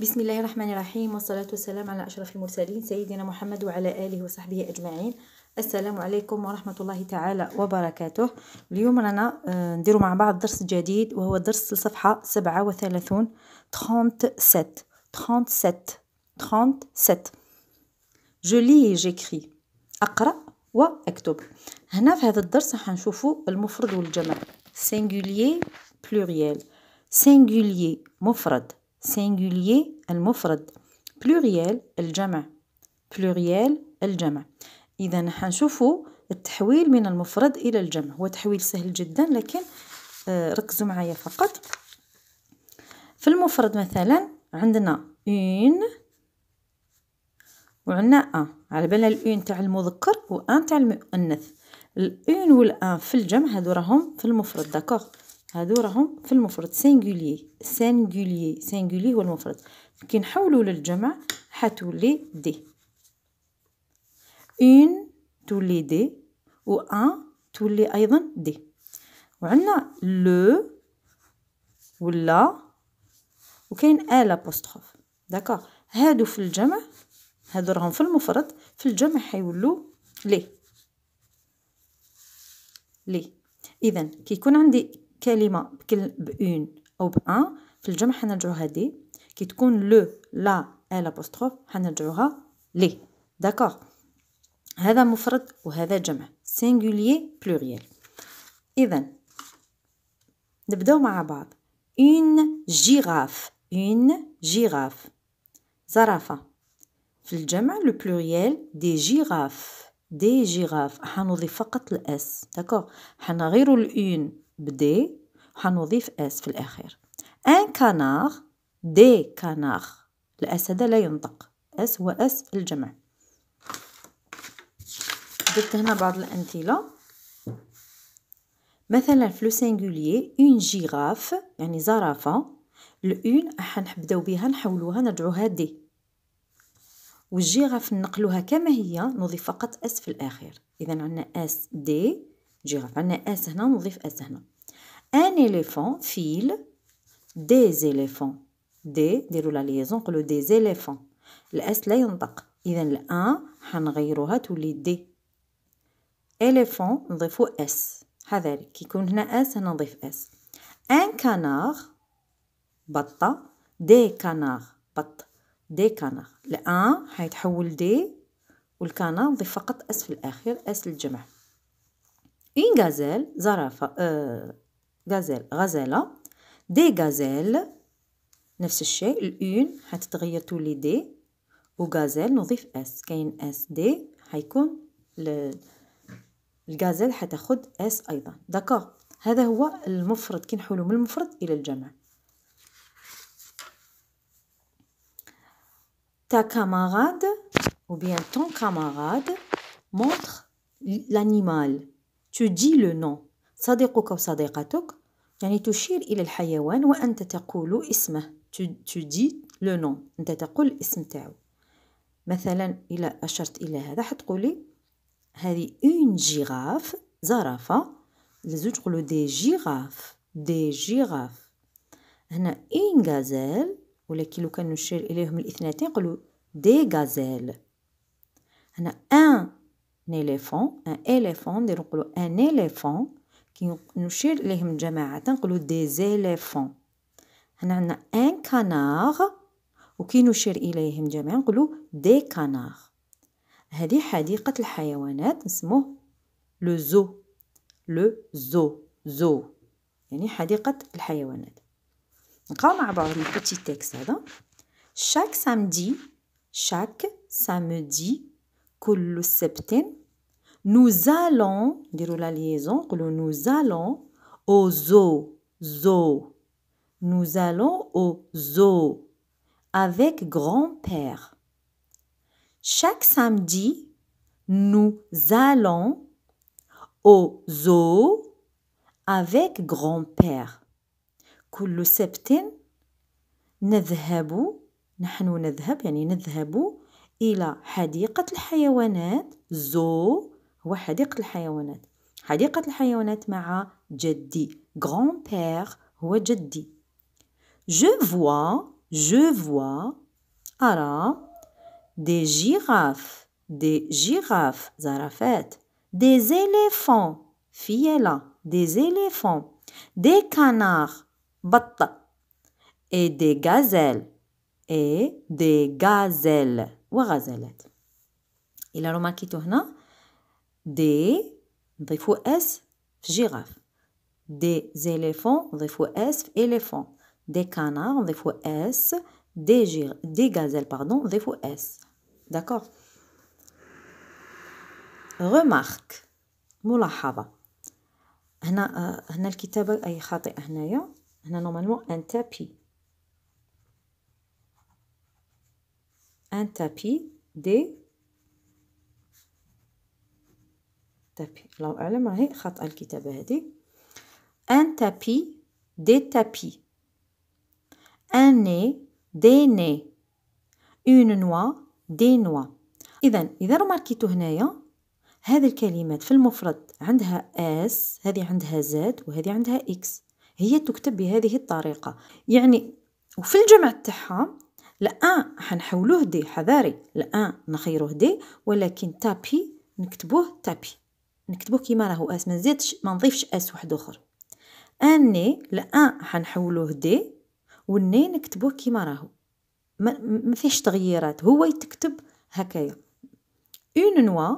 بسم الله الرحمن الرحيم والصلاة والسلام على أشرف المرسلين سيدنا محمد وعلى آله وصحبه أجمعين السلام عليكم ورحمة الله تعالى وبركاته اليوم رانا آه، نديرو مع بعض درس جديد وهو درس الصفحة 37 37 37 37 جو لي جيكري أقرأ وأكتب هنا في هذا الدرس حنشوفو المفرد والجمع سينغوليي بلوريال سينجولي مفرد singulier المفرد pluriel الجمع pluriel الجمع إذا حنشوفو التحويل من المفرد إلى الجمع هو تحويل سهل جدا لكن آه، ركزوا معايا فقط في المفرد مثلا عندنا اون وعندنا ان على بالنا الاون تاع المذكر وان تاع المؤنث الاون والان في الجمع هادو راهم في المفرد داكوغ هادو راهم في المفرد سينغولي سينغولي سينغولي هو المفرد كي نحولو للجمع حتولي دي اون تولي دي و ان تولي ايضا دي وعندنا لو ولا وكاين ا لابوستروف داكوغ هادو في الجمع هادو راهم في المفرد في الجمع حيولو لي لي اذا كيكون عندي كلمة بكل بأون أو بأن في الجمع حنرجعوها دي كي تكون لو لا ال ابوستروف حنرجعوها لي داكوغ هذا مفرد وهذا جمع سينغوليي بلوريال اذا نبداو مع بعض اون جيغاف اون جيغاف زرافه في الجمع لو بلوريال دي جيغاف دي جيغاف حنضيف فقط الاس داكوغ حنغيرو الاون بدي حنضيف اس في الأخير ان كاناغ دي كاناغ الأسد لا ينطق اس هو اس الجمع جبت هنا بعض الأمثلة مثلا في لو سينغوليي اون جيغاف يعني زرافة الاون حنبداو بها نحولوها نرجعوها دي والجيغاف نقلوها كما هي نضيف فقط اس في الاخير اذا عندنا اس دي جيرافة عندنا نعم، اس هنا نضيف اس هنا ان اليفون فيل دي زيليفون دي ديروا لا ليزون نقولوا دي زيليفون الاس لا ينطق اذا الان حنغيروها تولي دي اليفون نضيفو اس حذاري كيكون هنا اس هنا نضيف اس ان كانار بطة دي كانار بط دي كانار الان حيتحول دي والكانار نضيف فقط اس في الاخير اس للجمع une غازيل زرافة euh, gazelle, غزالة دي غازيل نفس الشيء الأون حتتغير تولي دي وغازيل نضيف اس كاين اس دي حيكون الغازيل حتاخد اس ايضا داكوغ هذا هو المفرد كي نحولو من المفرد الى الجمع تا كاماراد ou bien ton camarade montre l'animal tu لو le صديقك صديقك صديقتك يعني تشير إلى الحيوان وأنت تقول اسمه tu, tu لو le أنت تقول الاسم تاعو مثلا إلى أشرت إلى هذا حتقولي هذه اون جيغاف زرافة لازم تقولوا دي جيغاف دي جيغاف هنا اون غازيل ولكن لو كان نشير إليهم الاثنتين نقولوا دي غازيل هنا ان اليفون ان إليفون نديرو نقولو ان إليفون كي نشير ليهم جماعة نقولو دي زيليفون هنا عندنا ان كانار وكي نشير إليهم جميعا نقولو دي كانار هذه حديقة الحيوانات نسموه لو زو لو زو زو يعني حديقة الحيوانات نقرا مع بعض البوتي تيكست هذا شاك سامدي شاك سامدي كل سبت nous allons dire la liaison que nous allons au zoo zoo nous allons au zoo avec grand-père chaque samedi nous allons au zoo avec grand-père كل سبت نذهب نحن نذهب يعني نذهب الى حديقه الحيوانات زو هو حديقه الحيوانات حديقه الحيوانات مع جدي غران بير هو جدي جو فوا جو فوا ارى دي جيراف دي جيراف زرافات دي زيليفون فيلا دي زيليفون دي كانار بط اي دي غازيل اي دي غازيل وغزلات إلا روماركيتو هنا دي نضيفو اس في جيراف دي زيليفون نضيفو اس في إليفون دي كانار نضيفو اس دي جير دي غازال باردون نضيفو اس داكور غومارك ملاحظة هنا آه، هنا الكتابة أي خاطئ هنايا هنا نورمالمون ان تابي un tapis دي تابي الله أعلم راهي خطأ الكتابة هذه un tapis des tapis un nez des nez une noix des noix إذا إذا رماركيتو هنايا هذه الكلمات في المفرد عندها اس هذه عندها زاد وهذه عندها اكس هي تكتب بهذه الطريقة يعني وفي الجمع تاعها لا حنحولوه دي حذاري لا نخيروه دي ولكن تابي نكتبوه تابي نكتبوه كيما راهو اس ما نزيدش ما نضيفش اس واحد اخر اني لا حنحولوه دي والني نكتبوه كيما راهو ما, ما فيهش تغييرات هو يتكتب هكايا اون نوا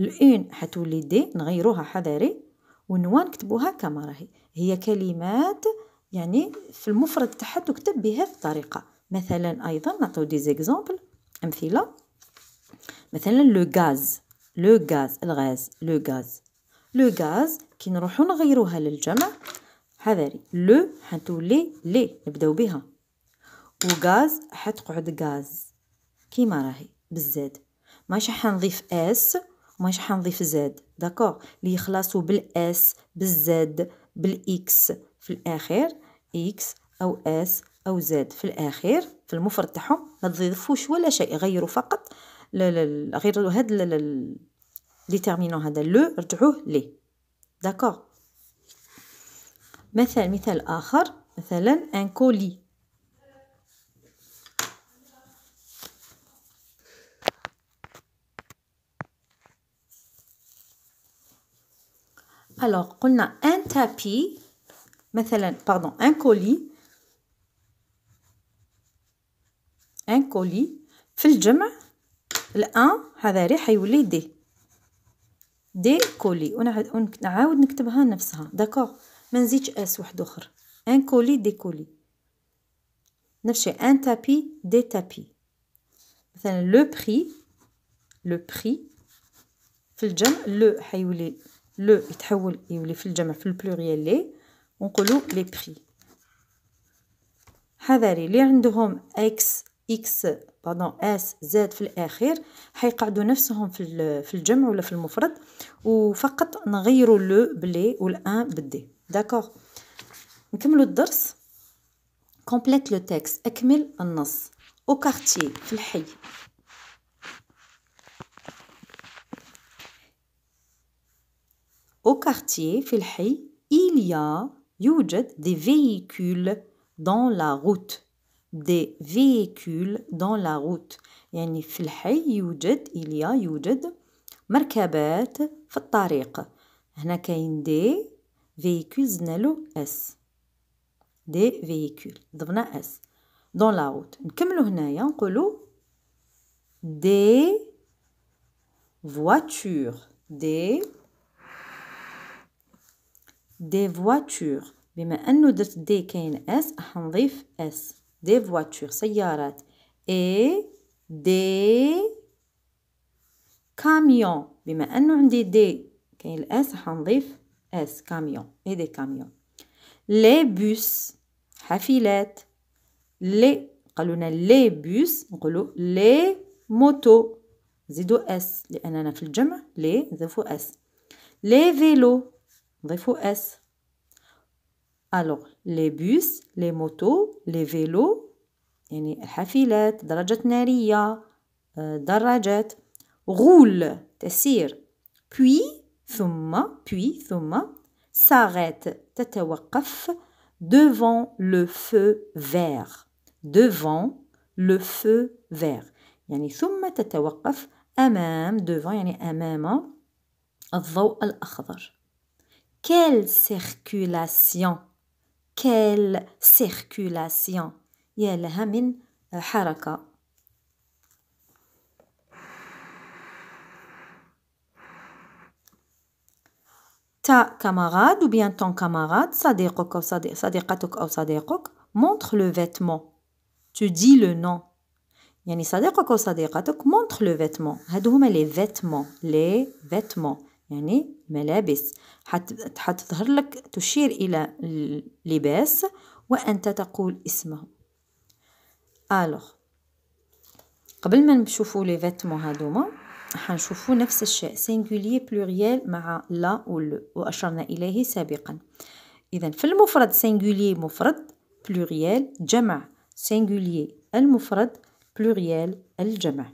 الاون حتولي دي نغيروها حذاري ونوا نكتبوها كما راهي هي كلمات يعني في المفرد تحت تكتب بهذه الطريقه مثلا ايضا نعطيو دي زيكزامبل امثله مثلا لو غاز لو غاز الغاز لو غاز لو غاز كي نروحو نغيروها للجمع حذري لو حتولي لي نبداو بها وغاز حتقعد غاز كيما راهي بالزاد ماشي حنضيف اس وماشي حنضيف زاد داكوغ لي يخلصو بالاس بالزاد بالاكس في الاخير اكس او اس أو زاد في الأخير في المفرد تاعهم ما تضيفوش ولا شيء غيروا فقط غير هاد ديتيرمينون هذا لو رجعوه لي داكوغ مثال مثال آخر مثلا ان كولي الوغ قلنا ان تابي مثلا باردون ان كولي ان كولي في الجمع الان هذا ري حيولي دي دي كولي ونعاود نكتبها نفسها داكوغ ما نزيدش اس واحد اخر ان كولي دي كولي نفس الشيء ان تابي دي تابي مثلا لو بري لو بري في الجمع لو حيولي لو يتحول يولي في الجمع في البلوريال لي ونقولوا لي بري حذري لي عندهم اكس X, باردون اس زاد في الاخير حيقعدوا نفسهم في في الجمع ولا في المفرد وفقط نغيروا لو بلي والان بالدي داكوغ نكملوا الدرس كومبليت لو اكمل النص او كارتي في الحي Au quartier, il y a des véhicules dans la route. des véhicules dans la route يعني في الحي يوجد إليا يوجد مركبات في الطريق هنا كاين دي فيكول زدنالو اس دي فييكول ضفنا اس دون لا روت نكملو هنايا نقولو دي فواتور دي دي فواتور بما انه درت دي كاين اس راح نضيف اس دي فواتور سيارات اي دي كاميون بما أنه عندي دي كاين الأس حنضيف أس كاميون اي دي كاميون لي بوس حافلات les لنا لي بوس نقولو لي موتو نزيدو اس لاننا في الجمع لي نضيفو اس لي فيلو نضيفو اس الوغ لي بوس لي موتو لي فيلو يعني الحافلات دراجات نارية آه، دراجات غول تسير بوي ثم بوي ثم s'arrête تتوقف devant le feu vert devant le feu vert يعني ثم تتوقف أمام devant يعني أمام الضوء الأخضر quelle circulation quelle circulation a le من haraka. ta camarade ou bien ton camarade صديقك أو صديق صديقتك أو صديقك montre le vêtement tu dis le nom يعني صديقك أو صديقتك montre le vêtement هادو هما les vêtements les vêtements يعني ملابس حتظهر لك تشير إلى اللباس وأنت تقول اسمه ألوغ قبل ما نشوفوا لي فيتمون هادوما حنشوفوا نفس الشيء سينغولي بلوريال مع لا و لو وأشرنا إليه سابقا إذا في المفرد سينغولي مفرد بلوريال جمع سينغولي المفرد بلوريال الجمع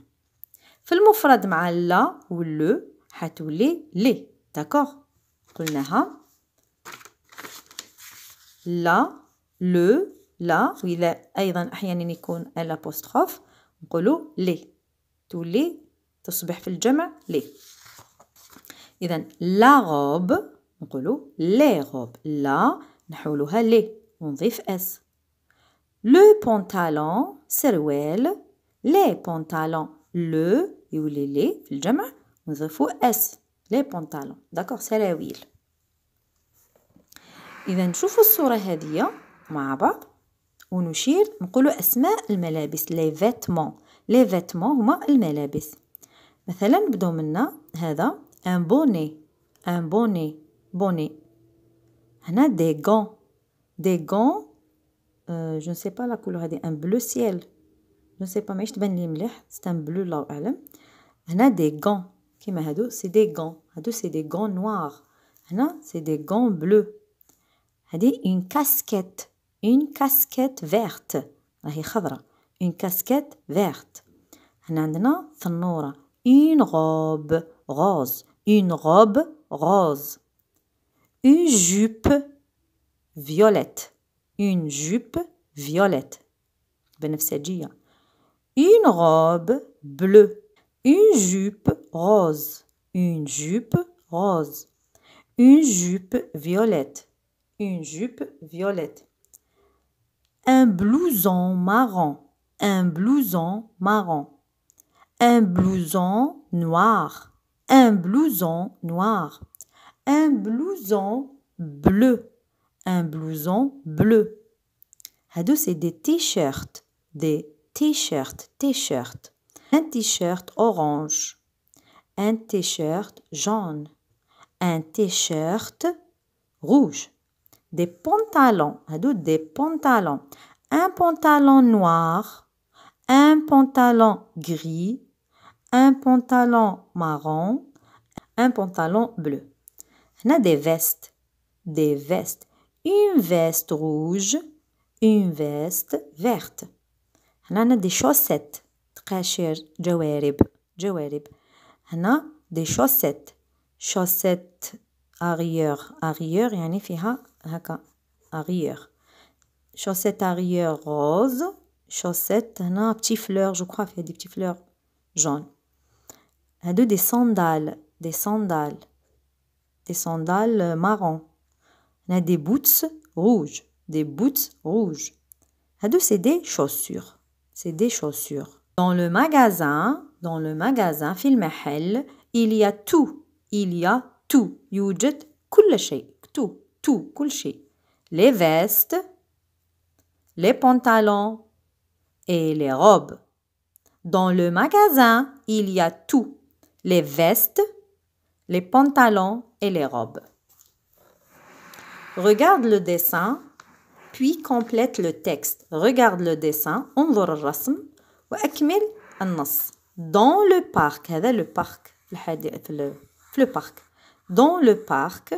في المفرد مع لا و لو حتولي لي داكوغ قلناها لا لو لا وإذا أيضا أحيانا يكون الابوستخوف نقولو لي تولي تصبح في الجمع لي إذا لا غوب نقولو لي غوب لا نحولها لي ونضيف اس لو بونتالون سروال لي بونتالون لو يولي لي في الجمع نضيفو اس لي بونطالون داكوغ سراويل اذا نشوفو الصوره هذه مع بعض ونشير نقولو اسماء الملابس لي فيتمون لي فيتمون هما الملابس مثلا نبداو منا هذا ان بوني ان بوني بوني هنا دي غون دي غون جو نسي با لا كولور هادي ان بلو سيل جو نسي با ماهيش تبان لي مليح سي ان بلو الله اعلم هنا دي غون c'est des gants. C'est des gants noirs. Ah c'est des gants bleus. Hadi une casquette. Une casquette verte. Une casquette verte. Une robe rose. Une robe rose. Une jupe violette. Une jupe violette. Une robe bleue. Une jupe rose. Une jupe rose. Une jupe violette. Une jupe violette. Un blouson marron. Un blouson marron. Un blouson noir. Un blouson noir. Un blouson bleu. Un blouson bleu. Hado, c'est des t-shirts. Des t-shirts, t-shirts un t-shirt orange, un t-shirt jaune, un t-shirt rouge, des pantalons, ah, des pantalons, un pantalon noir, un pantalon gris, un pantalon marron, un pantalon bleu. On a des vestes, des vestes, une veste rouge, une veste verte. On a des chaussettes, Chachere, des chaussettes. Chaussettes arrière. Arrière. Yannick a Arrière. Chaussettes arrière rose. Chaussettes. On petit fleurs. Je crois des petites fleurs jaunes. On a des sandales. Des sandales. Des sandales marron. a des boots rouges. Des boots rouges. On a des chaussures. C'est des chaussures. Dans le magasin, dans le magasin, il y a tout, il y a tout, Il y tout, tout, Les vestes, les pantalons et les robes. Dans le magasin, il y a tout, les vestes, les pantalons et les robes. Regarde le dessin, puis complète le texte. Regarde le dessin, on voit وأكمل dans le parc هذا le parc الحديقة le parc dans le parc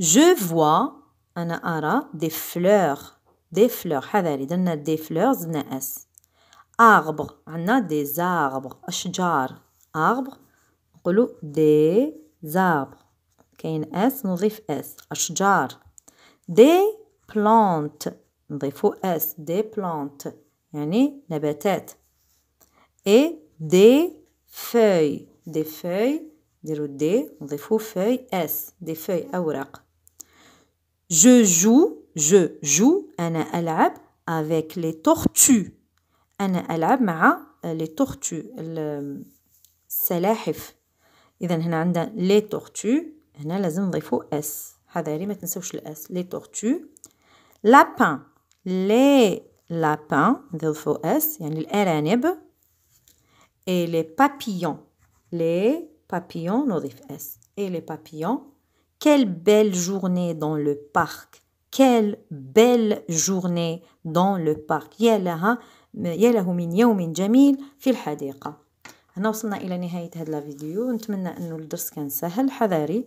je vois un ara des fleurs des fleurs حذاري des fleurs زدنا اس arbre des arbres arbre des arbres كاين اس نضيف اس des plantes نضيفو des plantes يعني نباتات اي دي feuilles دي feuilles نديرو دي نضيفو فوي اس دي فوي اوراق جو جو جو جو انا العب افيك لي تورتو انا العب مع لي تورتو السلاحف اذا هنا عندنا لي تورتو هنا لازم نضيفو اس حذاري يعني ما تنسوش الاس لي تورتو لابان لي lapin ذو S يعني الارانب et les papillons les papillons نضيف S et les papillons quelle belle journée dans le parc quelle belle journée dans le parc يا لها من يوم جميل في la هنا وصلنا إلى نهاية هذا الفيديو la الدرس كان سهل حذاري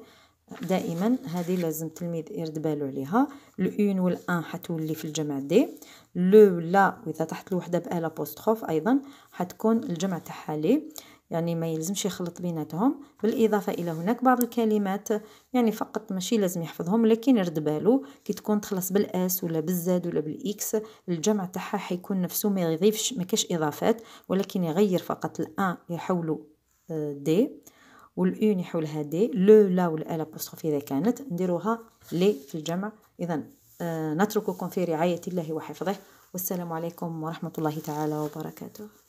دائما هذه لازم التلميذ يرد بالو عليها الاون والان حتولي في الجمع دي لو لا واذا تحت الوحده بال بوستخوف ايضا حتكون الجمع تاعها لي يعني ما يلزمش يخلط بيناتهم بالاضافه الى هناك بعض الكلمات يعني فقط ماشي لازم يحفظهم لكن يرد بالو كي تكون تخلص بالاس ولا بالزاد ولا بالاكس الجمع تاعها حيكون نفسه ما يضيفش ما كاش اضافات ولكن يغير فقط الان يحولو آه، دي والاون يحولها دي لو لا والال ابوستروفي إذا كانت نديروها لي في الجمع إذا آه، نترككم في رعاية الله وحفظه والسلام عليكم ورحمة الله تعالى وبركاته